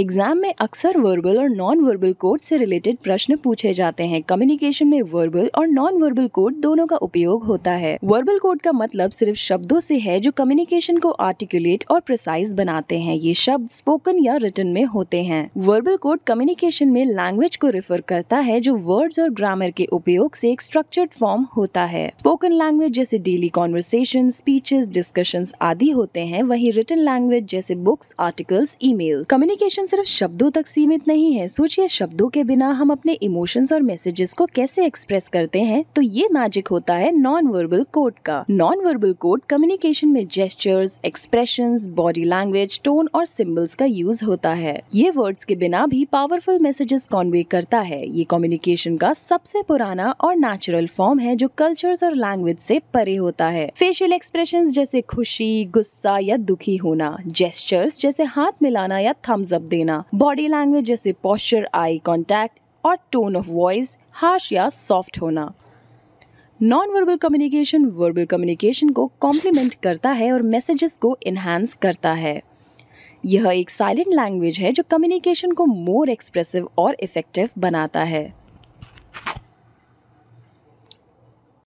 exam में अक्सर verbal और नॉन वर्बल कोड से रिलेटेड प्रश्न पूछे जाते हैं कम्युनिकेशन में वर्बल और नॉन वर्बल कोड दोनों का उपयोग होता है वर्बल कोड का मतलब सिर्फ शब्दों से है जो कम्युनिकेशन को आर्टिकुलेट और प्रिसाइज बनाते हैं ये शब्द स्पोकन या रिटर्न में होते हैं वर्बल कोड कम्युनिकेशन में लैंग्वेज को रेफर करता है जो वर्ड्स और ग्रामर के उपयोग से एक स्ट्रक्चर्ड फॉर्म होता है स्पोकन लैंग्वेज जैसे डेली कॉन्वर्सेशन स्पीचेस डिस्कशन आदि होते हैं वही रिटर्न लैंग्वेज जैसे books articles e communication emotion सिर्फ शब्दों तक सीमित नहीं है सोचिए शब्दों के बिना हम अपने इमोशंस और मैसेजेस को कैसे एक्सप्रेस करते हैं तो ये मैजिक होता है नॉन वर्बल कोड का नॉन वर्बल कोड कम्युनिकेशन में gestures expression body language tone और सिम्बल्स का यूज होता है ये वर्ड्स के बिना भी पावरफुल मैसेजेस कॉन्वे करता है ये कम्युनिकेशन का सबसे पुराना और नेचुरल फॉर्म है जो कल्चर्स और लैंग्वेज से परे होता है फेशियल एक्सप्रेशन जैसे खुशी गुस्सा या दुखी होना जेस्टर्स जैसे हाथ मिलाना या थम्स अप देना बॉडी लैंग्वेज जैसे पॉस्चर आई कॉन्टैक्ट और टोन ऑफ वॉइस हार्श या सॉफ्ट होना non verbal communication verbal communication को कॉम्प्लीमेंट करता है और मैसेजेस को इन्हांस करता है यह एक साइलेंट लैंग्वेज है जो कम्युनिकेशन को मोर एक्सप्रेसिव और इफ़ेक्टिव बनाता है